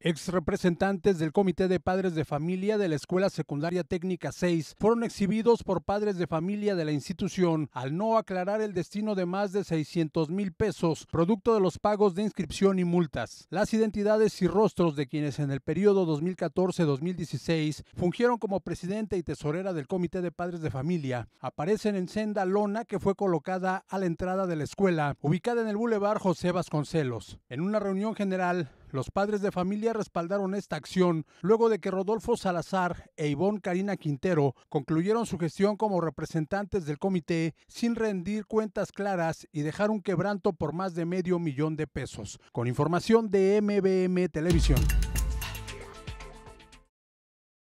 Ex representantes del Comité de Padres de Familia de la Escuela Secundaria Técnica 6 fueron exhibidos por padres de familia de la institución al no aclarar el destino de más de 600 mil pesos, producto de los pagos de inscripción y multas. Las identidades y rostros de quienes en el periodo 2014-2016 fungieron como presidente y tesorera del Comité de Padres de Familia aparecen en senda lona que fue colocada a la entrada de la escuela, ubicada en el Boulevard José Vasconcelos. En una reunión general, los padres de familia respaldaron esta acción luego de que Rodolfo Salazar e Ivonne Karina Quintero concluyeron su gestión como representantes del comité sin rendir cuentas claras y dejar un quebranto por más de medio millón de pesos. Con información de MBM Televisión.